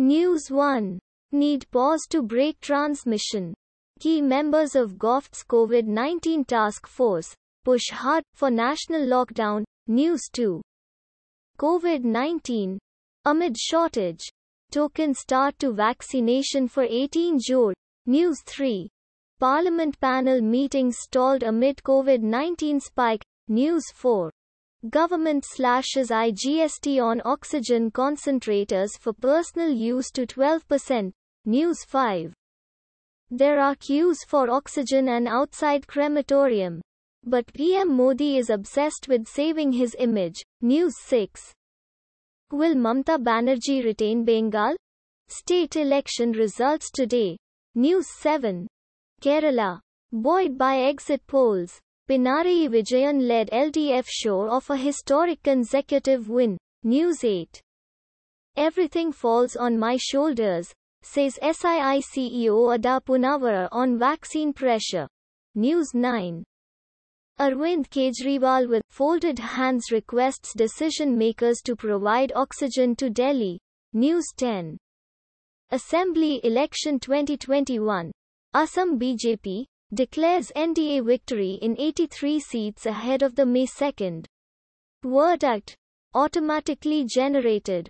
News 1. Need pause to break transmission. Key members of GOFT's COVID-19 task force push hard for national lockdown. News 2. COVID-19. Amid shortage. Token start to vaccination for 18 June. News 3. Parliament panel meeting stalled amid COVID-19 spike. News 4. Government slashes IGST on oxygen concentrators for personal use to 12%. News 5. There are queues for oxygen and outside crematorium. But PM Modi is obsessed with saving his image. News 6. Will Mamta Banerjee retain Bengal? State election results today. News 7. Kerala. Buoyed by exit polls. Pinari Vijayan led LDF show of a historic consecutive win. News 8. Everything falls on my shoulders, says SII CEO Ada on vaccine pressure. News 9. Arvind Kejriwal with folded hands requests decision makers to provide oxygen to Delhi. News 10. Assembly Election 2021. Assam BJP, declares NDA victory in 83 seats ahead of the May 2nd verdict, automatically generated.